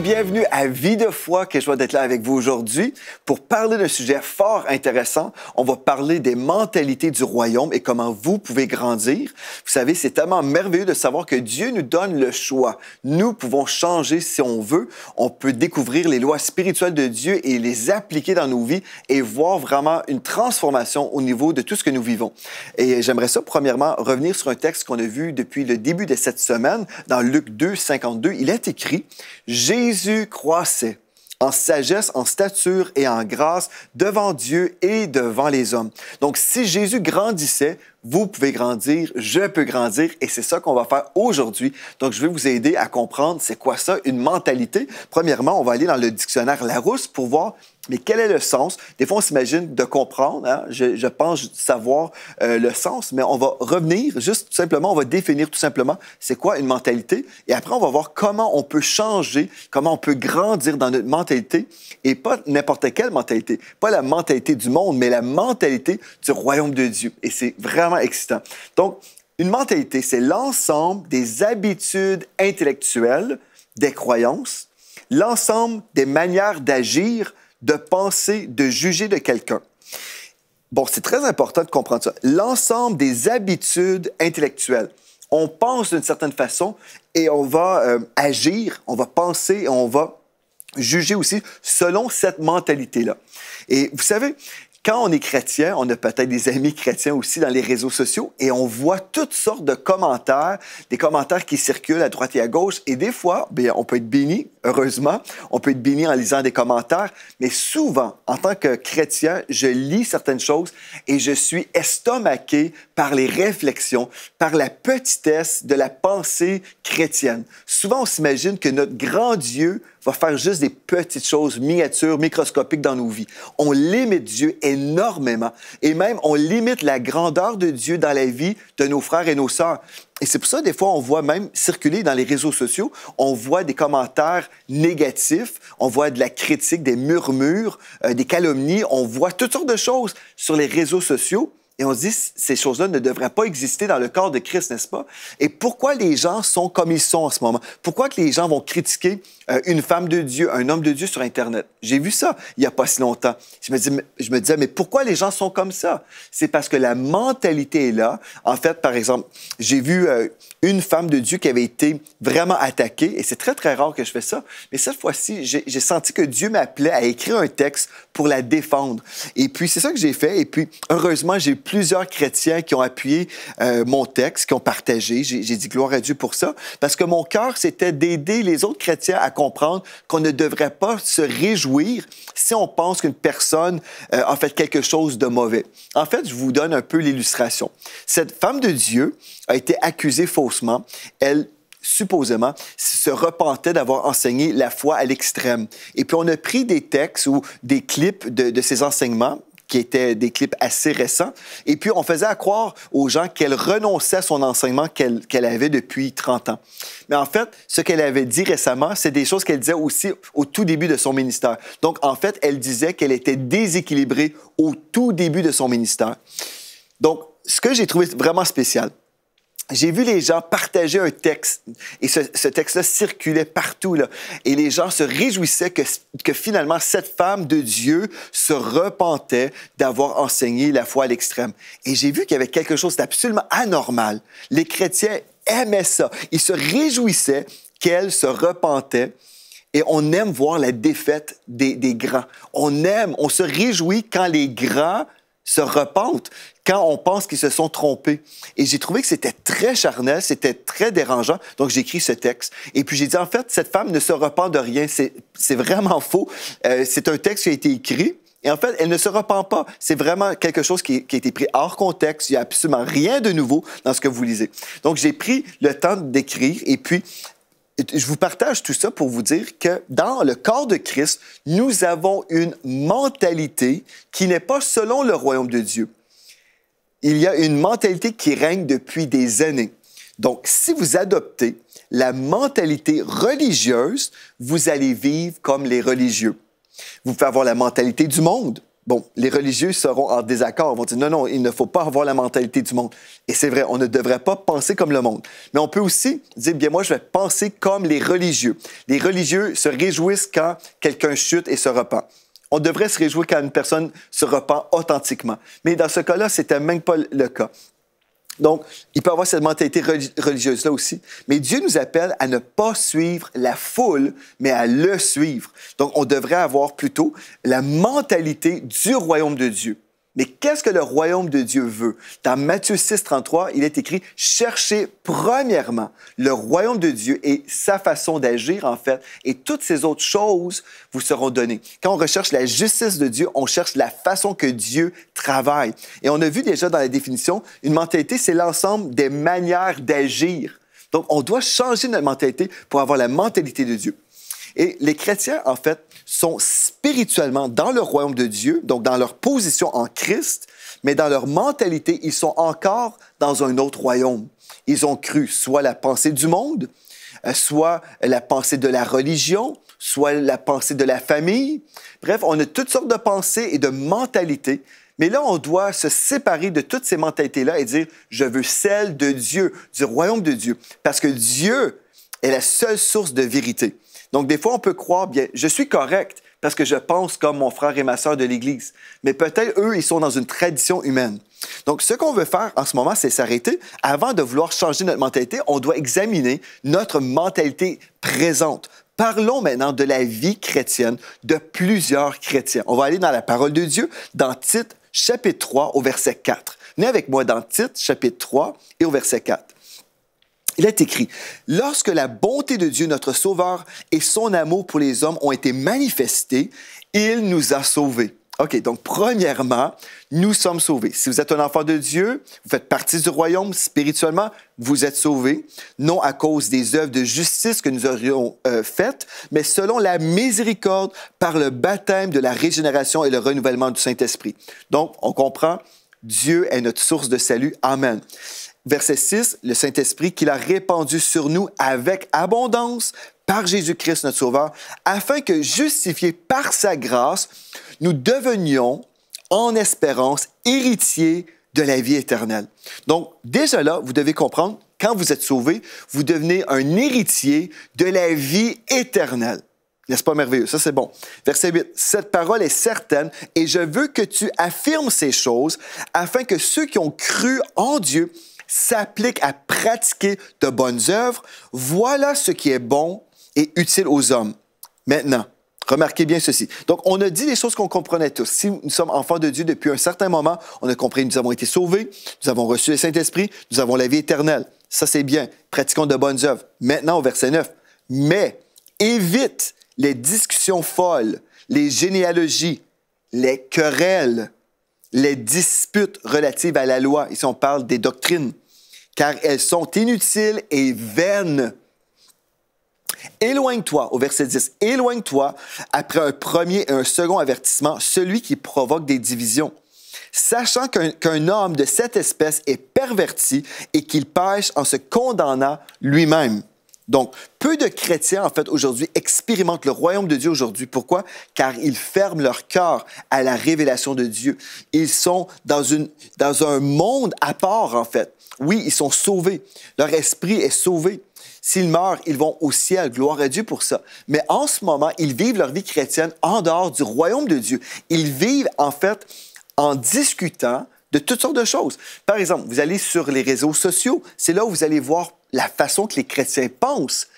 bienvenue à Vie de foi, que je joie d'être là avec vous aujourd'hui pour parler d'un sujet fort intéressant. On va parler des mentalités du royaume et comment vous pouvez grandir. Vous savez, c'est tellement merveilleux de savoir que Dieu nous donne le choix. Nous pouvons changer si on veut. On peut découvrir les lois spirituelles de Dieu et les appliquer dans nos vies et voir vraiment une transformation au niveau de tout ce que nous vivons. Et j'aimerais ça, premièrement, revenir sur un texte qu'on a vu depuis le début de cette semaine dans Luc 2, 52. Il est écrit, J'ai Jésus croissait en sagesse, en stature et en grâce devant Dieu et devant les hommes. Donc si Jésus grandissait, vous pouvez grandir, je peux grandir et c'est ça qu'on va faire aujourd'hui. Donc je vais vous aider à comprendre c'est quoi ça, une mentalité. Premièrement, on va aller dans le dictionnaire Larousse pour voir mais quel est le sens? Des fois, on s'imagine de comprendre, hein. je, pense savoir euh, le sens, mais on va revenir juste tout simplement, on va définir tout simplement c'est quoi une mentalité, et après, on va voir comment on peut changer, comment on peut grandir dans notre mentalité, et pas n'importe quelle mentalité, pas la mentalité du monde, mais la mentalité du royaume de Dieu. Et c'est vraiment excitant. Donc, une mentalité, c'est l'ensemble des habitudes intellectuelles, des croyances, l'ensemble des manières d'agir, de penser, de juger de quelqu'un. Bon, c'est très important de comprendre ça. L'ensemble des habitudes intellectuelles. On pense d'une certaine façon et on va euh, agir, on va penser, on va juger aussi selon cette mentalité-là. Et vous savez, quand on est chrétien, on a peut-être des amis chrétiens aussi dans les réseaux sociaux et on voit toutes sortes de commentaires, des commentaires qui circulent à droite et à gauche. Et des fois, ben, on peut être béni, heureusement, on peut être béni en lisant des commentaires, mais souvent, en tant que chrétien, je lis certaines choses et je suis estomaqué par les réflexions, par la petitesse de la pensée chrétienne. Souvent, on s'imagine que notre grand Dieu va faire juste des petites choses miniatures, microscopiques dans nos vies. On limite Dieu énormément et même on limite la grandeur de Dieu dans la vie de nos frères et nos sœurs. Et c'est pour ça, des fois, on voit même circuler dans les réseaux sociaux, on voit des commentaires négatifs, on voit de la critique, des murmures, euh, des calomnies, on voit toutes sortes de choses sur les réseaux sociaux et on se dit, ces choses-là ne devraient pas exister dans le corps de Christ, n'est-ce pas? Et pourquoi les gens sont comme ils sont en ce moment? Pourquoi que les gens vont critiquer euh, une femme de Dieu, un homme de Dieu sur Internet? J'ai vu ça il n'y a pas si longtemps. Je me, dis, je me disais, mais pourquoi les gens sont comme ça? C'est parce que la mentalité est là. En fait, par exemple, j'ai vu euh, une femme de Dieu qui avait été vraiment attaquée, et c'est très, très rare que je fais ça, mais cette fois-ci, j'ai senti que Dieu m'appelait à écrire un texte pour la défendre. Et puis, c'est ça que j'ai fait, et puis, heureusement, j'ai pu plusieurs chrétiens qui ont appuyé euh, mon texte, qui ont partagé. J'ai dit gloire à Dieu pour ça, parce que mon cœur, c'était d'aider les autres chrétiens à comprendre qu'on ne devrait pas se réjouir si on pense qu'une personne en euh, a fait quelque chose de mauvais. En fait, je vous donne un peu l'illustration. Cette femme de Dieu a été accusée faussement. Elle supposément, se repentait d'avoir enseigné la foi à l'extrême. Et puis on a pris des textes ou des clips de, de enseignements qui étaient des clips assez récents. Et puis, on faisait à croire aux gens qu'elle renonçait à son enseignement qu'elle avait depuis 30 ans. Mais en fait, ce qu'elle avait dit récemment, c'est des choses qu'elle disait aussi au tout début de son ministère. Donc, en fait, elle disait qu'elle était déséquilibrée au tout début de son ministère. Donc, ce que j'ai trouvé vraiment spécial, j'ai vu les gens partager un texte et ce, texte-là circulait partout. Là, et les gens se réjouissaient que, finalement cette femme de Dieu se repentait d'avoir enseigné la foi à l'extrême. Et j'ai vu qu'il y avait quelque chose d'absolument anormal. Les chrétiens aimaient ça. Ils se réjouissaient qu'elle se repentait. Et on aime voir la défaite des grands. On aime, on se réjouit quand les grands se repentent quand on pense qu'ils se sont trompés. Et j'ai trouvé que c'était très charnel, c'était très dérangeant. Donc, j'ai écrit ce texte. Et puis, j'ai dit, en fait, cette femme ne se repent de rien. C'est vraiment faux. Euh, c'est un texte qui a été écrit. Et en fait, elle ne se repent pas. C'est vraiment quelque chose qui, qui, a été pris hors contexte. Il n'y a absolument rien de nouveau dans ce que vous lisez. Donc, j'ai pris le temps d'écrire et puis je vous partage tout ça pour vous dire que dans le corps de Christ, nous avons une mentalité qui n'est pas selon le royaume de Dieu. Il y a une mentalité qui règne depuis des années. Donc, si vous adoptez la mentalité religieuse, vous allez vivre comme les religieux. Vous pouvez avoir la mentalité du monde, bon, les religieux seront en désaccord, vont dire non, non, il ne faut pas avoir la mentalité du monde. Et c'est vrai, on ne devrait pas penser comme le monde. Mais on peut aussi dire, bien moi, je vais penser comme les religieux. Les religieux se réjouissent quand quelqu'un chute et se repent. On devrait se réjouir quand une personne se repent authentiquement. Mais dans ce cas-là, c'était même pas le cas. Donc, il peut avoir cette mentalité religieuse-là aussi. Mais Dieu nous appelle à ne pas suivre la foule, mais à le suivre. Donc, on devrait avoir plutôt la mentalité du royaume de Dieu. Mais qu'est-ce que le royaume de Dieu veut? Dans Matthieu 6, 33, il est écrit Cherchez premièrement le royaume de Dieu et sa façon d'agir, en fait, et toutes ces autres choses vous seront données. Quand on recherche la justice de Dieu, on cherche la façon que Dieu travaille. Et on a vu déjà dans la définition, une mentalité, c'est l'ensemble des manières d'agir. Donc, on doit changer notre mentalité pour avoir la mentalité de Dieu. Et les chrétiens, en fait, sont spirituellement dans le royaume de Dieu, donc dans leur position en Christ, mais dans leur mentalité, ils sont encore dans un autre royaume. Ils ont cru soit la pensée du monde, euh, soit la pensée de la religion, soit la pensée de la famille. Bref, on a toutes sortes de pensées et de mentalités mais là, on doit se séparer de toutes ces mentalités-là et dire, je veux celle de Dieu, du royaume de Dieu, parce que Dieu est la seule source de vérité. Donc, des fois, on peut croire bien, je suis correct parce que je pense comme mon frère et ma sœur de l'Église. Mais peut-être, eux, ils sont dans une tradition humaine. Donc, ce qu'on veut faire en ce moment, c'est s'arrêter. Avant de vouloir changer notre mentalité, on doit examiner notre mentalité présente. Parlons maintenant de la vie chrétienne de plusieurs chrétiens. On va aller dans la parole de Dieu, dans Tite, chapitre 3, au verset 4. Venez avec moi dans Tite, chapitre 3 et au verset 4. Il est écrit, Lorsque la bonté de Dieu, notre Sauveur, et son amour pour les hommes ont été manifestés, il nous a sauvés. OK, donc premièrement, nous sommes sauvés. Si vous êtes un enfant de Dieu, vous faites partie du royaume spirituellement, vous êtes sauvés, non à cause des œuvres de justice que nous aurions euh, faites, mais selon la miséricorde par le baptême de la régénération et le renouvellement du Saint-Esprit. Donc, on comprend, Dieu est notre source de salut. Amen verset 6, le Saint-Esprit qu'il a répandu sur nous avec abondance par Jésus-Christ notre Sauveur, afin que, justifiés par sa grâce, nous devenions en espérance héritiers de la vie éternelle. Donc, déjà là, vous devez comprendre, quand vous êtes sauvé, vous devenez un héritier de la vie éternelle. N'est-ce pas merveilleux? Ça, c'est bon. Verset 8. Cette parole est certaine et je veux que tu affirmes ces choses afin que ceux qui ont cru en Dieu s'applique à pratiquer de bonnes œuvres. Voilà ce qui est bon et utile aux hommes. Maintenant, Remarquez bien ceci. Donc, on a dit des choses qu'on comprenait tous. Si nous sommes enfants de Dieu depuis un certain moment, on a compris, nous avons été sauvés, nous avons reçu le Saint-Esprit, nous avons la vie éternelle. Ça, c'est bien. Pratiquons de bonnes œuvres. Maintenant, au verset 9. Mais évite les discussions folles, les généalogies, les querelles, les disputes relatives à la loi. Ici, on parle des doctrines car elles sont inutiles et vaines. Éloigne-toi, au verset 10, éloigne-toi après un premier et un second avertissement, celui qui provoque des divisions. Sachant qu'un homme de cette espèce est perverti et qu'il pêche en se condamnant lui-même. Donc, peu de chrétiens, en fait, aujourd'hui, expérimentent le royaume de Dieu aujourd'hui. Pourquoi? Car ils ferment leur cœur à la révélation de Dieu. Ils sont dans, une, dans un monde à part, en fait. Oui, ils sont sauvés. Leur esprit est sauvé. S'ils meurent, ils vont au ciel. Gloire à Dieu pour ça. Mais en ce moment, ils vivent leur vie chrétienne en dehors du royaume de Dieu. Ils vivent, en fait, en discutant de toutes sortes de choses. Par exemple, vous allez sur les réseaux sociaux, c'est là où vous allez voir la façon que les chrétiens pensent.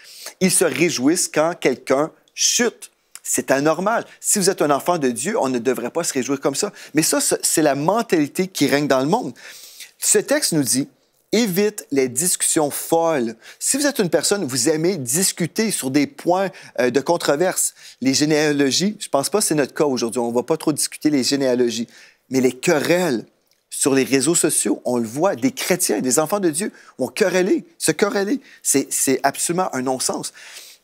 Ils se réjouissent quand quelqu'un chute. C'est anormal. Si vous êtes un enfant de Dieu, on ne devrait pas se réjouir comme ça. Mais ça, c'est la mentalité qui règne dans le monde. Ce texte nous dit, évite les discussions folles. Si vous êtes une personne, vous aimez discuter sur des points euh, de controverse. Les généalogies, je ne pense pas que c'est notre cas aujourd'hui. On ne va pas trop discuter les généalogies. Mais les querelles, sur les réseaux sociaux, on le voit, des chrétiens et des enfants de Dieu ont querellé, se querellé. C'est absolument un non-sens.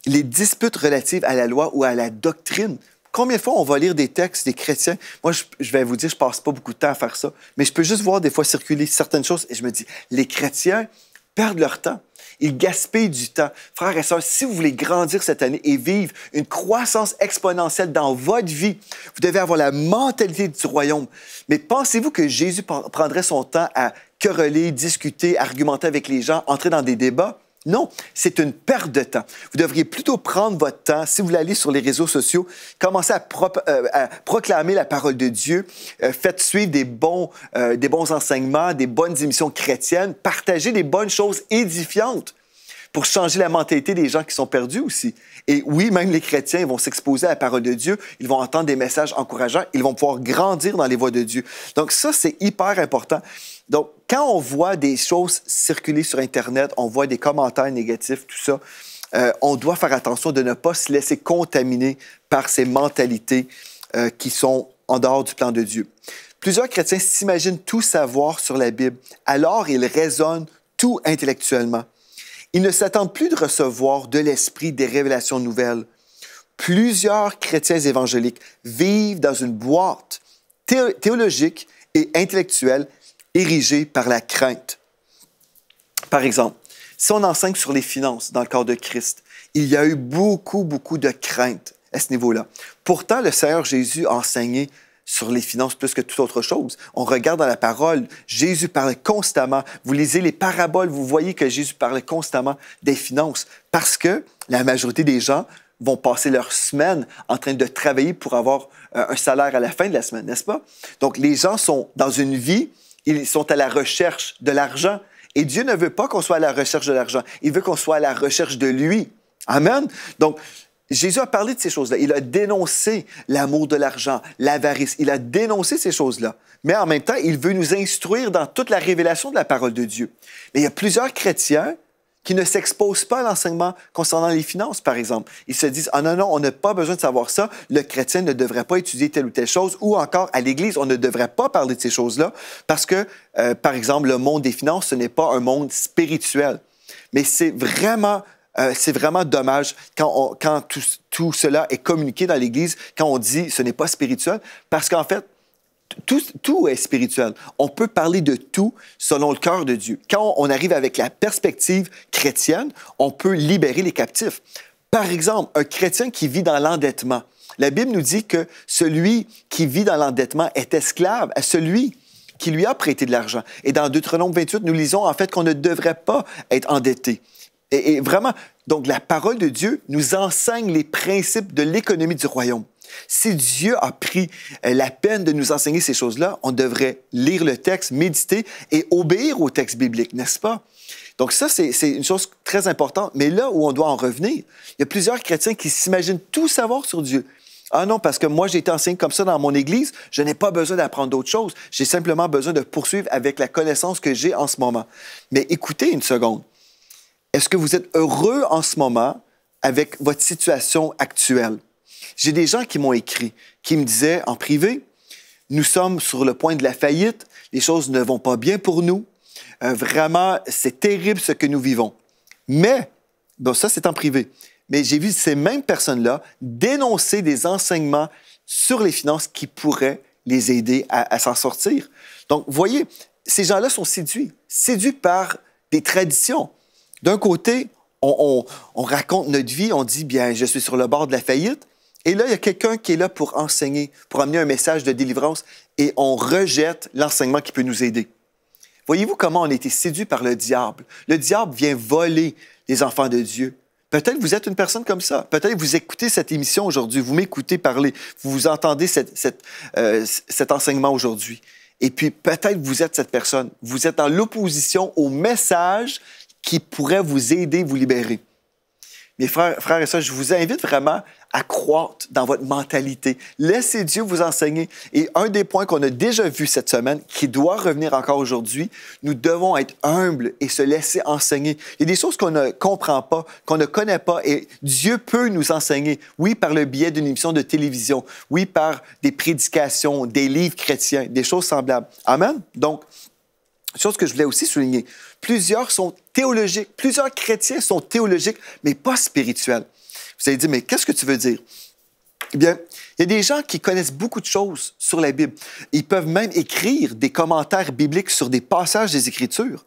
Les disputes relatives à la loi ou à la doctrine. Combien de fois on va lire des textes des chrétiens? Moi, je, je, vais vous dire, je passe pas beaucoup de temps à faire ça, mais je peux juste voir des fois circuler certaines choses et je me dis, les chrétiens, perdent leur temps. Ils gaspillent du temps. Frères et sœurs, si vous voulez grandir cette année et vivre une croissance exponentielle dans votre vie, vous devez avoir la mentalité du royaume. Mais pensez-vous que Jésus prendrait son temps à quereller, discuter, argumenter avec les gens, entrer dans des débats? Non, c'est une perte de temps. Vous devriez plutôt prendre votre temps, si vous l'allez sur les réseaux sociaux, commencez euh, à, proclamer la parole de Dieu, euh, faites suivre des bons, euh, des bons enseignements, des bonnes émissions chrétiennes, partagez des bonnes choses édifiantes pour changer la mentalité des gens qui sont perdus aussi. Et oui, même les chrétiens vont s'exposer à la parole de Dieu, ils vont entendre des messages encourageants, ils vont pouvoir grandir dans les voies de Dieu. Donc ça, c'est hyper important. Donc, quand on voit des choses circuler sur Internet, on voit des commentaires négatifs, tout ça, euh, on doit faire attention de ne pas se laisser contaminer par ces mentalités euh, qui sont en dehors du plan de Dieu. Plusieurs chrétiens s'imaginent tout savoir sur la Bible, alors ils raisonnent tout intellectuellement. Ils ne s'attendent plus de recevoir de l'Esprit des révélations nouvelles. Plusieurs chrétiens évangéliques vivent dans une boîte théologique et intellectuelle érigée par la crainte. Par exemple, si on enseigne sur les finances dans le corps de Christ, il y a eu beaucoup, beaucoup de crainte à ce niveau-là. Pourtant, le Seigneur Jésus a enseigné sur les finances plus que toute autre chose. On regarde dans la parole, Jésus parle constamment. Vous lisez les paraboles, vous voyez que Jésus parle constamment des finances parce que la majorité des gens vont passer leur semaine en train de travailler pour avoir euh, un salaire à la fin de la semaine, n'est-ce pas? Donc les gens sont dans une vie, ils sont à la recherche de l'argent. Et Dieu ne veut pas qu'on soit à la recherche de l'argent. Il veut qu'on soit à la recherche de lui. Amen. Donc, Jésus a parlé de ces choses-là. Il a dénoncé l'amour de l'argent, l'avarice. Il a dénoncé ces choses-là. Mais en même temps, il veut nous instruire dans toute la révélation de la parole de Dieu. Mais il y a plusieurs chrétiens qui ne s'exposent pas à l'enseignement concernant les finances, par exemple. Ils se disent, ah non, non, on n'a pas besoin de savoir ça, le chrétien ne devrait pas étudier telle ou telle chose, ou encore à l'Église, on ne devrait pas parler de ces choses-là, parce que, euh, par exemple, le monde des finances, ce n'est pas un monde spirituel. Mais c'est vraiment euh, c'est vraiment dommage quand, tout, cela est communiqué dans l'Église, quand on dit ce n'est pas spirituel, parce qu'en fait, tout, est spirituel. On peut parler de tout selon le cœur de Dieu. Quand on arrive avec la perspective chrétienne, on peut libérer les captifs. Par exemple, un chrétien qui vit dans l'endettement. La Bible nous dit que celui qui vit dans l'endettement est esclave à celui qui lui a prêté de l'argent. Et dans Deutéronome 28, nous lisons en fait qu'on ne devrait pas être endetté. Et, vraiment, donc la parole de Dieu nous enseigne les principes de l'économie du royaume. Si Dieu a pris euh, la peine de nous enseigner ces choses-là, on devrait lire le texte, méditer et obéir au texte biblique, n'est-ce pas? Donc ça, c'est une chose très importante. Mais là où on doit en revenir, il y a plusieurs chrétiens qui s'imaginent tout savoir sur Dieu. Ah non, parce que moi, j'ai été enseigné comme ça dans mon Église, je n'ai pas besoin d'apprendre d'autres choses. J'ai simplement besoin de poursuivre avec la connaissance que j'ai en ce moment. Mais écoutez une seconde. Est-ce que vous êtes heureux en ce moment avec votre situation actuelle? J'ai des gens qui m'ont écrit, qui me disaient en privé, nous sommes sur le point de la faillite, les choses ne vont pas bien pour nous, euh, vraiment, c'est terrible ce que nous vivons. Mais, bon, ça c'est en privé, mais j'ai vu ces mêmes personnes-là dénoncer des enseignements sur les finances qui pourraient les aider à, à s'en sortir. Donc, vous voyez, ces gens-là sont séduits, séduits par des traditions, d'un côté, on, raconte notre vie, on dit, bien, je suis sur le bord de la faillite. Et là, il y a quelqu'un qui est là pour enseigner, pour amener un message de délivrance, et on rejette l'enseignement qui peut nous aider. Voyez-vous comment on a été séduit par le diable? Le diable vient voler les enfants de Dieu. Peut-être vous êtes une personne comme ça. Peut-être vous écoutez cette émission aujourd'hui, vous m'écoutez parler, vous, entendez euh, cet enseignement aujourd'hui. Et puis peut-être vous êtes cette personne. Vous êtes dans l'opposition au message qui pourrait vous aider, vous libérer. Mes frères, frères et sœurs, je vous invite vraiment à croître dans votre mentalité. Laissez Dieu vous enseigner. Et un des points qu'on a déjà vu cette semaine, qui doit revenir encore aujourd'hui, nous devons être humbles et se laisser enseigner. Il y a des choses qu'on ne comprend pas, qu'on ne connaît pas, et Dieu peut nous enseigner. Oui, par le biais d'une émission de télévision. Oui, par des prédications, des livres chrétiens, des choses semblables. Amen. Donc, chose que je voulais aussi souligner, plusieurs sont théologiques, plusieurs chrétiens sont théologiques, mais pas spirituels. Vous allez dire, mais qu'est-ce que tu veux dire? Eh bien, il y a des gens qui connaissent beaucoup de choses sur la Bible. Ils peuvent même écrire des commentaires bibliques sur des passages des Écritures,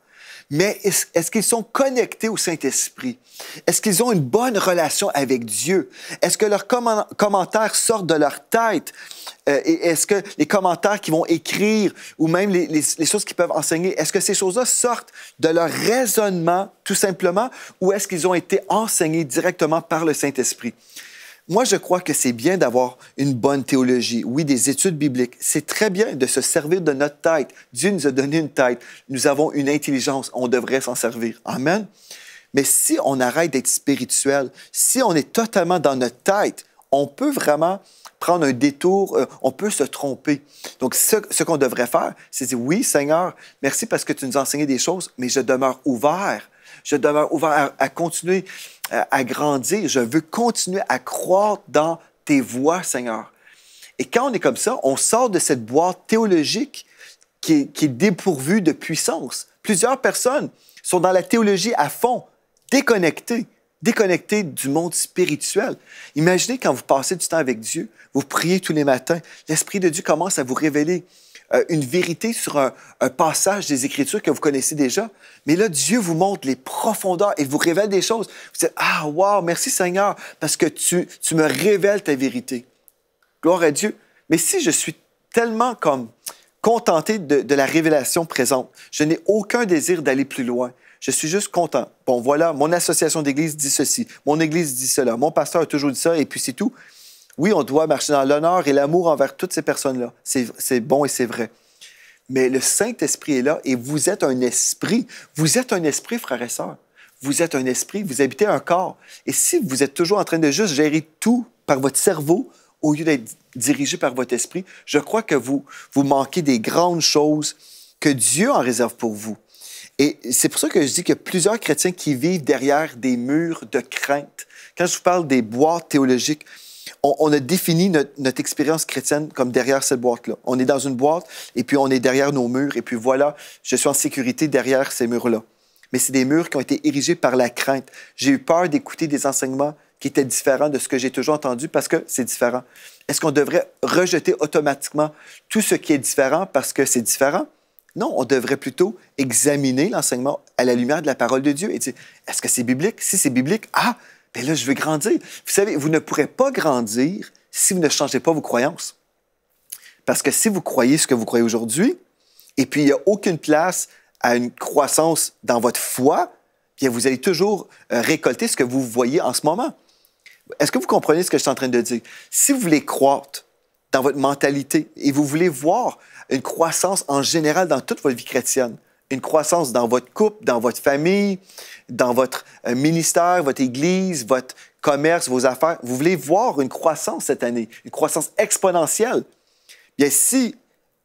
mais est-ce qu'ils sont connectés au Saint-Esprit? Est-ce qu'ils ont une bonne relation avec Dieu? Est-ce que leurs commentaires sortent de leur tête? Euh, et est-ce que les commentaires qu'ils vont écrire ou même les, les choses qu'ils peuvent enseigner, est-ce que ces choses-là sortent de leur raisonnement tout simplement ou est-ce qu'ils ont été enseignés directement par le Saint-Esprit? Moi, je crois que c'est bien d'avoir une bonne théologie, oui, des études bibliques. C'est très bien de se servir de notre tête. Dieu nous a donné une tête. Nous avons une intelligence. On devrait s'en servir. Amen. Mais si on arrête d'être spirituel, si on est totalement dans notre tête, on peut vraiment prendre un détour, euh, on peut se tromper. Donc, ce, qu'on devrait faire, c'est dire, oui, Seigneur, merci parce que tu nous as enseigné des choses, mais je demeure ouvert. Je demeure ouvert à continuer à euh, grandir. Je veux continuer à croire dans tes voies, Seigneur. Et quand on est comme ça, on sort de cette boîte théologique qui est, qui est dépourvue de puissance. Plusieurs personnes sont dans la théologie à fond, déconnectées, déconnectées du monde spirituel. Imaginez quand vous passez du temps avec Dieu, vous priez tous les matins, l'Esprit de Dieu commence à vous révéler euh, une vérité sur un, passage des Écritures que vous connaissez déjà. Mais là, Dieu vous montre les profondeurs et vous révèle des choses. Vous dites, ah, wow, merci Seigneur, parce que tu, tu me révèles ta vérité. Gloire à Dieu. Mais si je suis tellement comme contenté de, de la révélation présente, je n'ai aucun désir d'aller plus loin. Je suis juste content. Bon, voilà, mon association d'église dit ceci, mon église dit cela, mon pasteur a toujours dit ça, et puis c'est tout. Oui, on doit marcher dans l'honneur et l'amour envers toutes ces personnes-là. C'est bon et c'est vrai. Mais le Saint-Esprit est là et vous êtes un esprit. Vous êtes un esprit, frères et sœurs. Vous êtes un esprit, vous habitez un corps. Et si vous êtes toujours en train de juste gérer tout par votre cerveau au lieu d'être dirigé par votre esprit, je crois que vous, vous manquez des grandes choses que Dieu en réserve pour vous. Et c'est pour ça que je dis que plusieurs chrétiens qui vivent derrière des murs de crainte. Quand je vous parle des bois théologiques, on, a défini notre, notre, expérience chrétienne comme derrière cette boîte-là. On est dans une boîte et puis on est derrière nos murs et puis voilà, je suis en sécurité derrière ces murs-là. Mais c'est des murs qui ont été érigés par la crainte. J'ai eu peur d'écouter des enseignements qui étaient différents de ce que j'ai toujours entendu parce que c'est différent. Est-ce qu'on devrait rejeter automatiquement tout ce qui est différent parce que c'est différent? Non, on devrait plutôt examiner l'enseignement à la lumière de la parole de Dieu et dire est-ce que c'est biblique Si c'est biblique, ah, Bien là, je vais grandir. Vous savez, vous ne pourrez pas grandir si vous ne changez pas vos croyances. Parce que si vous croyez ce que vous croyez aujourd'hui, et puis il n'y a aucune place à une croissance dans votre foi, bien vous allez toujours euh, récolter ce que vous voyez en ce moment. Est-ce que vous comprenez ce que je suis en train de dire? Si vous voulez croître dans votre mentalité et vous voulez voir une croissance en général dans toute votre vie chrétienne, une croissance dans votre couple, dans votre famille, dans votre euh, ministère, votre église, votre commerce, vos affaires. Vous voulez voir une croissance cette année, une croissance exponentielle. Bien, si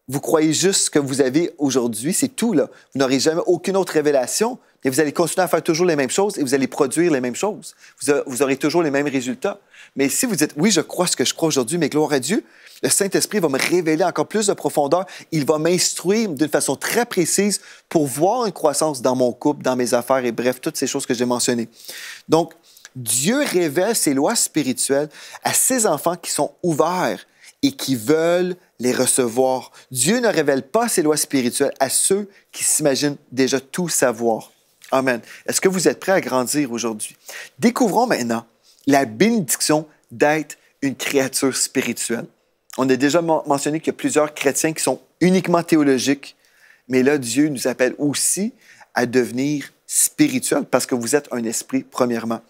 vous croyez juste ce que vous avez aujourd'hui, c'est tout, là. Vous n'aurez jamais aucune autre révélation. Et vous allez continuer à faire toujours les mêmes choses et vous allez produire les mêmes choses. Vous, vous aurez toujours les mêmes résultats. Mais si vous dites, oui, je crois ce que je crois aujourd'hui, mais gloire à Dieu, le Saint-Esprit va me révéler encore plus de profondeur. Il va m'instruire d'une façon très précise pour voir une croissance dans mon couple, dans mes affaires et bref, toutes ces choses que j'ai mentionnées. Donc, Dieu révèle ses lois spirituelles à ses enfants qui sont ouverts et qui veulent les recevoir. Dieu ne révèle pas ses lois spirituelles à ceux qui s'imaginent déjà tout savoir. Amen. Est-ce que vous êtes prêts à grandir aujourd'hui? Découvrons maintenant la bénédiction d'être une créature spirituelle. On a déjà mentionné qu'il y a plusieurs chrétiens qui sont uniquement théologiques, mais là, Dieu nous appelle aussi à devenir spirituel parce que vous êtes un esprit, premièrement.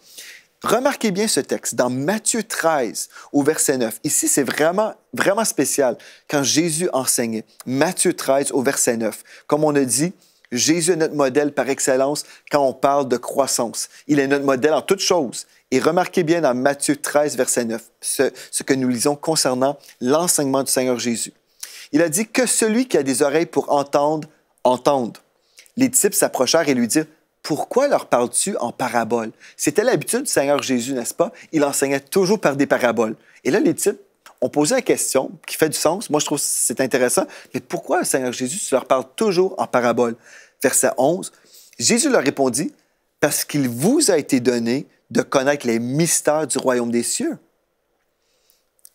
Remarquez bien ce texte dans Matthieu 13 au verset 9. Ici, c'est vraiment, vraiment spécial quand Jésus enseignait. Matthieu 13 au verset 9. Comme on a dit, Jésus est notre modèle par excellence quand on parle de croissance. Il est notre modèle en toutes choses. Et remarquez bien dans Matthieu 13, verset 9, ce, que nous lisons concernant l'enseignement du Seigneur Jésus. Il a dit que celui qui a des oreilles pour entendre, entende. Les disciples s'approchèrent et lui dirent, pourquoi leur parles-tu en parabole? C'était l'habitude du Seigneur Jésus, n'est-ce pas? Il enseignait toujours par des paraboles. Et là, les disciples ont posé la question qui fait du sens. Moi, je trouve c'est intéressant. Mais pourquoi le Seigneur Jésus leur parle toujours en parabole? Verset 11. Jésus leur répondit, parce qu'il vous a été donné de connaître les mystères du royaume des cieux.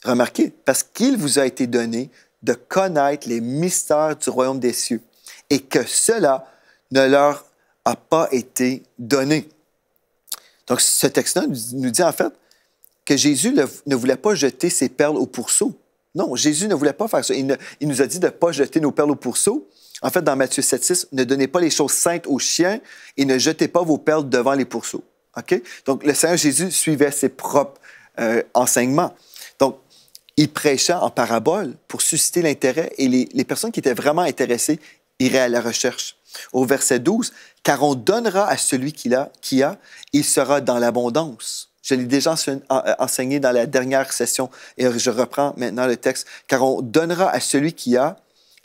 Remarquez, parce qu'il vous a été donné de connaître les mystères du royaume des cieux et que cela ne leur a pas été donné. Donc ce texte-là nous dit en fait que Jésus ne voulait pas jeter ses perles au pourceaux. Non, Jésus ne voulait pas faire ça. Il, nous a dit de ne pas jeter nos perles au pourceau. En fait, dans Matthieu 7,6, ne donnez pas les choses saintes aux chiens et ne jetez pas vos perles devant les pourceaux. Donc, le Seigneur Jésus suivait ses propres euh, enseignements. Donc, il prêchait en parabole pour susciter l'intérêt et les, personnes qui étaient vraiment intéressées iraient à la recherche. Au verset 12, car on donnera à celui qui a, qui a il sera dans l'abondance. Je l'ai déjà euh, enseigné dans la dernière session et je reprends maintenant le texte. Car on donnera à celui qui a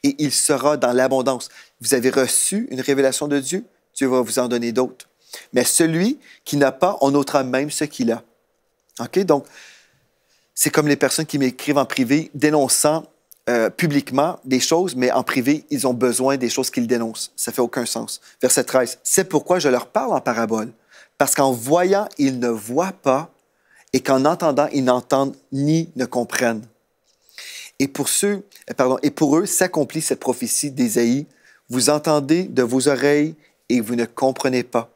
et il sera dans l'abondance. Vous avez reçu une révélation de Dieu, Dieu va vous en donner d'autres. Mais celui qui n'a pas, on notera même ce qu'il a. OK? Donc, c'est comme les personnes qui m'écrivent en privé dénonçant euh, publiquement des choses, mais en privé, ils ont besoin des choses qu'ils dénoncent. Ça fait aucun sens. Verset 13. C'est pourquoi je leur parle en parabole. Parce qu'en voyant, ils ne voient pas, et qu'en entendant, ils n'entendent ni ne comprennent. Et pour, ceux, euh, pardon, et pour eux s'accomplit cette prophétie d'Ésaïe. Vous entendez de vos oreilles et vous ne comprenez pas.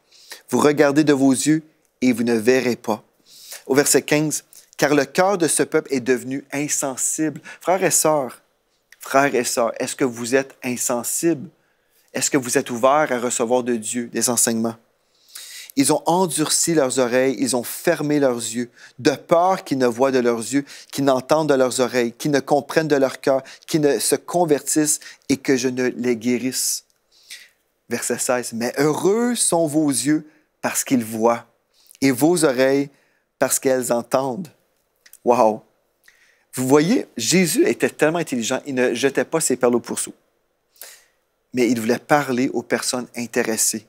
Vous regardez de vos yeux et vous ne verrez pas. Au verset 15, car le cœur de ce peuple est devenu insensible. Frères et sœurs, frères et sœurs, est-ce que vous êtes insensibles? Est-ce que vous êtes ouverts à recevoir de Dieu des enseignements? Ils ont endurci leurs oreilles, ils ont fermé leurs yeux, de peur qu'ils ne voient de leurs yeux, qu'ils n'entendent de leurs oreilles, qu'ils ne comprennent de leur cœur, qu'ils ne se convertissent et que je ne les guérisse. Verset 16. Mais heureux sont vos yeux parce qu'ils voient, et vos oreilles parce qu'elles entendent. Wow! Vous voyez, Jésus était tellement intelligent, il ne jetait pas ses perles au pourceau. Mais il voulait parler aux personnes intéressées,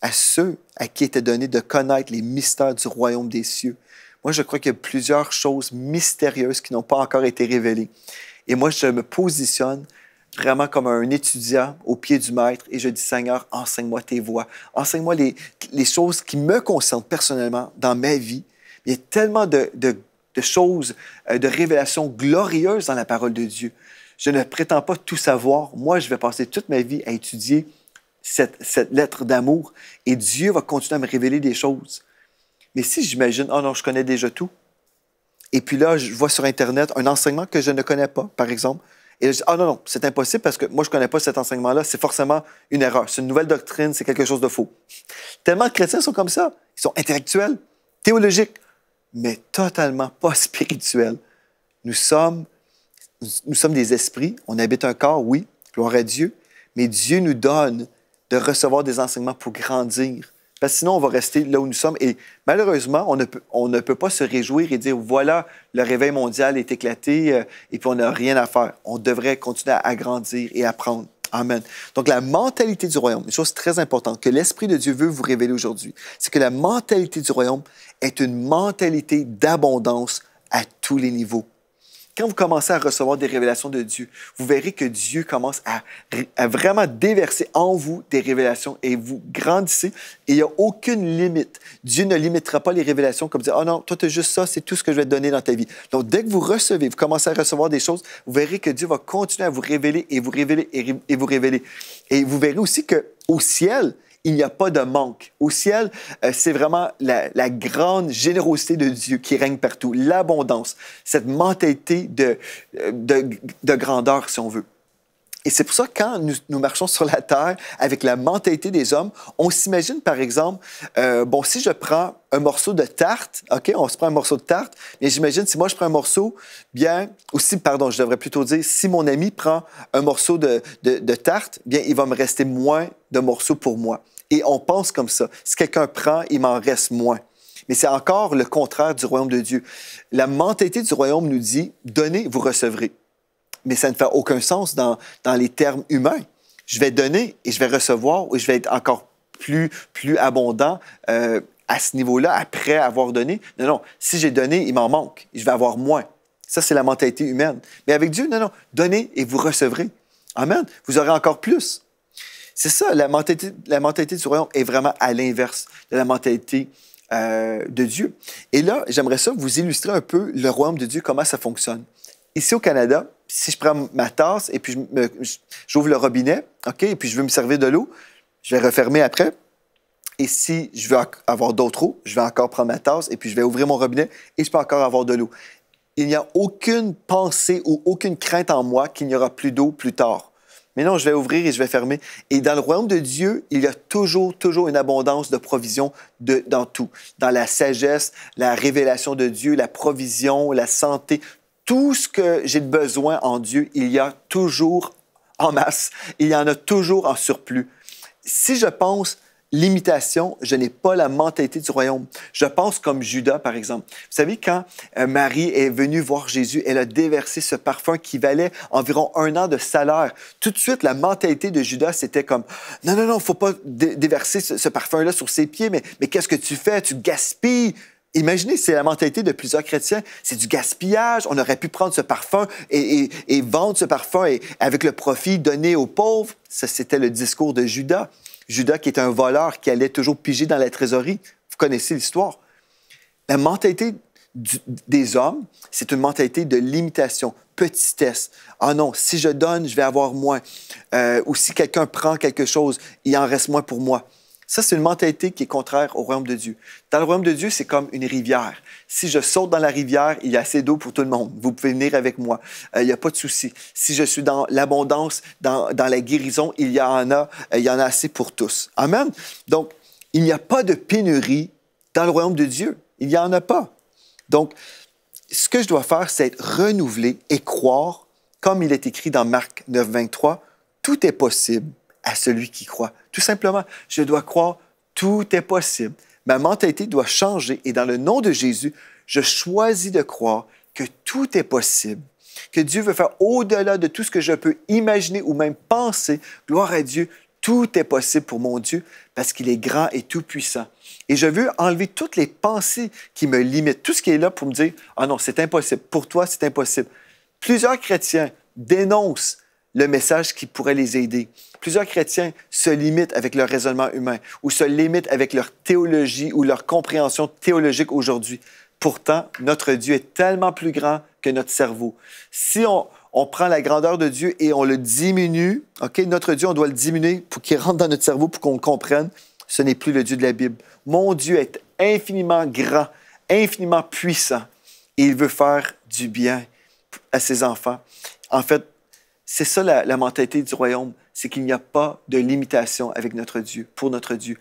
à ceux à qui était donné de connaître les mystères du royaume des cieux. Moi, je crois qu'il y a plusieurs choses mystérieuses qui n'ont pas encore été révélées. Et moi, je me positionne vraiment comme un étudiant au pied du maître et je dis Seigneur, enseigne-moi tes voies, enseigne-moi les, choses qui me concernent personnellement dans ma vie. Il y a tellement de, choses, euh, de révélations glorieuses dans la parole de Dieu. Je ne prétends pas tout savoir. Moi, je vais passer toute ma vie à étudier cette, cette lettre d'amour et Dieu va continuer à me révéler des choses. Mais si j'imagine, oh non, je connais déjà tout, et puis là, je vois sur Internet un enseignement que je ne connais pas, par exemple, et je dis, ah non, non, c'est impossible parce que moi, je ne connais pas cet enseignement-là. C'est forcément une erreur. C'est une nouvelle doctrine, c'est quelque chose de faux. Tellement de chrétiens sont comme ça. Ils sont intellectuels, théologiques, mais totalement pas spirituels. Nous sommes, nous sommes des esprits. On habite un corps, oui, gloire à Dieu. Mais Dieu nous donne de recevoir des enseignements pour grandir, parce que sinon, on va rester là où nous sommes. Et malheureusement, on ne peut, pas se réjouir et dire voilà, le réveil mondial est éclaté euh, et puis on n'a rien à faire. On devrait continuer à agrandir et apprendre. Amen. Donc, la mentalité du royaume, une chose très importante que l'Esprit de Dieu veut vous révéler aujourd'hui, c'est que la mentalité du royaume est une mentalité d'abondance à tous les niveaux quand vous commencez à recevoir des révélations de Dieu, vous verrez que Dieu commence à, vraiment déverser en vous des révélations et vous grandissez et il n'y a aucune limite. Dieu ne limitera pas les révélations comme dire, oh non, toi, tu as juste ça, c'est tout ce que je vais te donner dans ta vie. Donc, dès que vous recevez, vous commencez à recevoir des choses, vous verrez que Dieu va continuer à vous révéler et vous révéler et, et vous révéler. Et vous verrez aussi que au ciel, il n'y a pas de manque. Au ciel, euh, c'est vraiment la, grande générosité de Dieu qui règne partout, l'abondance, cette mentalité de, euh, de grandeur, si on veut. Et c'est pour ça que quand nous, marchons sur la Terre avec la mentalité des hommes, on s'imagine, par exemple, euh, bon, si je prends un morceau de tarte, OK, on se prend un morceau de tarte, mais j'imagine si moi je prends un morceau, bien, aussi, pardon, je devrais plutôt dire, si mon ami prend un morceau de, de, de tarte, bien, il va me rester moins de morceaux pour moi. Et on pense comme ça. Si quelqu'un prend, il m'en reste moins. Mais c'est encore le contraire du royaume de Dieu. La mentalité du royaume nous dit, donnez, vous recevrez mais ça ne fait aucun sens dans, dans les termes humains. Je vais donner et je vais recevoir et je vais être encore plus, plus abondant euh, à ce niveau-là après avoir donné. Non, non, si j'ai donné, il m'en manque. Je vais avoir moins. Ça, c'est la mentalité humaine. Mais avec Dieu, non, non, donnez et vous recevrez. Amen. Vous aurez encore plus. C'est ça, la mentalité, la mentalité du royaume est vraiment à l'inverse de la mentalité euh, de Dieu. Et là, j'aimerais ça vous illustrer un peu le royaume de Dieu, comment ça fonctionne. Ici au Canada, si je prends ma tasse et puis j'ouvre le robinet, OK, et puis je veux me servir de l'eau, je vais refermer après. Et si je veux avoir d'autres eaux, je vais encore prendre ma tasse et puis je vais ouvrir mon robinet et je peux encore avoir de l'eau. Il n'y a aucune pensée ou aucune crainte en moi qu'il n'y aura plus d'eau plus tard. Mais non, je vais ouvrir et je vais fermer. Et dans le royaume de Dieu, il y a toujours, toujours une abondance de provisions dans tout. Dans la sagesse, la révélation de Dieu, la provision, la santé, tout ce que j'ai de besoin en Dieu, il y a toujours en masse, il y en a toujours en surplus. Si je pense l'imitation, je n'ai pas la mentalité du royaume. Je pense comme Judas, par exemple. Vous savez, quand euh, Marie est venue voir Jésus, elle a déversé ce parfum qui valait environ un an de salaire. Tout de suite, la mentalité de Judas, c'était comme, non, non, non, faut pas déverser ce, parfum-là sur ses pieds, mais qu'est-ce que tu fais? Tu gaspilles. Imaginez, c'est la mentalité de plusieurs chrétiens. C'est du gaspillage. On aurait pu prendre ce parfum et, vendre ce parfum et, avec le profit donné aux pauvres. Ça, c'était le discours de Judas. Judas qui est un voleur qui allait toujours piger dans la trésorerie. Vous connaissez l'histoire. La mentalité des hommes, c'est une mentalité de limitation, petitesse. Ah non, si je donne, je vais avoir moins. Euh, ou si quelqu'un prend quelque chose, il en reste moins pour moi. Ça, c'est une mentalité qui est contraire au royaume de Dieu. Dans le royaume de Dieu, c'est comme une rivière. Si je saute dans la rivière, il y a assez d'eau pour tout le monde. Vous pouvez venir avec moi. Euh, il n'y a pas de souci. Si je suis dans l'abondance, dans, la guérison, il y en a, euh, il y en a assez pour tous. Amen. Donc, il n'y a pas de pénurie dans le royaume de Dieu. Il n'y en a pas. Donc, ce que je dois faire, c'est renouveler et croire, comme il est écrit dans Marc 9, 23, tout est possible à celui qui croit. Tout simplement, je dois croire, tout est possible. Ma mentalité doit changer et dans le nom de Jésus, je choisis de croire que tout est possible, que Dieu veut faire au-delà de tout ce que je peux imaginer ou même penser. Gloire à Dieu, tout est possible pour mon Dieu parce qu'il est grand et tout-puissant. Et je veux enlever toutes les pensées qui me limitent, tout ce qui est là pour me dire, ah non, c'est impossible, pour toi, c'est impossible. Plusieurs chrétiens dénoncent le message qui pourrait les aider. Plusieurs chrétiens se limitent avec leur raisonnement humain ou se limitent avec leur théologie ou leur compréhension théologique aujourd'hui. Pourtant, notre Dieu est tellement plus grand que notre cerveau. Si on, on prend la grandeur de Dieu et on le diminue, OK, notre Dieu, on doit le diminuer pour qu'il rentre dans notre cerveau, pour qu'on comprenne, ce n'est plus le Dieu de la Bible. Mon Dieu est infiniment grand, infiniment puissant, et il veut faire du bien à ses enfants. En fait, c'est ça la, mentalité du royaume, c'est qu'il n'y a pas de limitation avec notre Dieu, pour notre Dieu.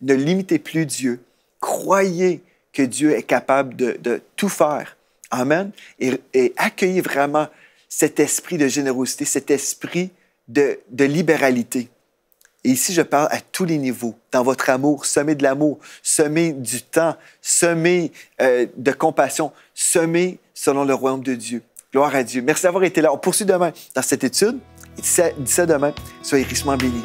Ne limitez plus Dieu. Croyez que Dieu est capable de, tout faire. Amen. Et, accueillez vraiment cet esprit de générosité, cet esprit de, libéralité. Et ici, je parle à tous les niveaux. Dans votre amour, semez de l'amour, semez du temps, semez euh, de compassion, semez selon le royaume de Dieu. Gloire à Dieu. Merci d'avoir été là. On poursuit demain dans cette étude. Dis ça demain, soyez richement bénis.